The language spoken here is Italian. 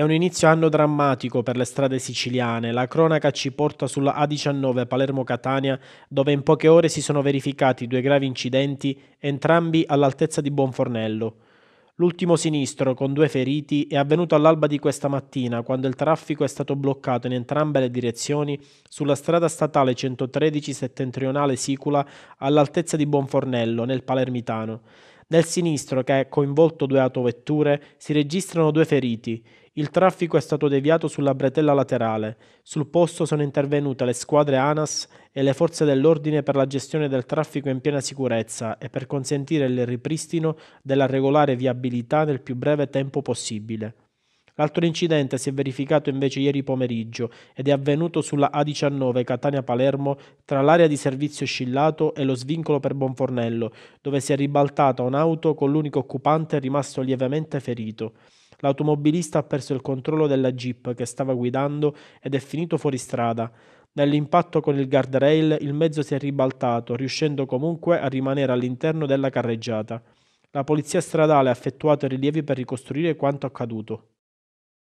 È un inizio anno drammatico per le strade siciliane. La cronaca ci porta sulla A19 Palermo-Catania, dove in poche ore si sono verificati due gravi incidenti, entrambi all'altezza di Buonfornello. L'ultimo sinistro, con due feriti, è avvenuto all'alba di questa mattina, quando il traffico è stato bloccato in entrambe le direzioni sulla strada statale 113 settentrionale Sicula all'altezza di Buonfornello, nel Palermitano. Nel sinistro, che ha coinvolto due autovetture, si registrano due feriti. Il traffico è stato deviato sulla bretella laterale. Sul posto sono intervenute le squadre ANAS e le forze dell'ordine per la gestione del traffico in piena sicurezza e per consentire il ripristino della regolare viabilità nel più breve tempo possibile. L'altro incidente si è verificato invece ieri pomeriggio ed è avvenuto sulla A19 Catania-Palermo tra l'area di servizio Scillato e lo svincolo per Bonfornello, dove si è ribaltata un'auto con l'unico occupante rimasto lievemente ferito. L'automobilista ha perso il controllo della jeep che stava guidando ed è finito fuori strada. Nell'impatto con il guardrail il mezzo si è ribaltato, riuscendo comunque a rimanere all'interno della carreggiata. La polizia stradale ha effettuato rilievi per ricostruire quanto accaduto.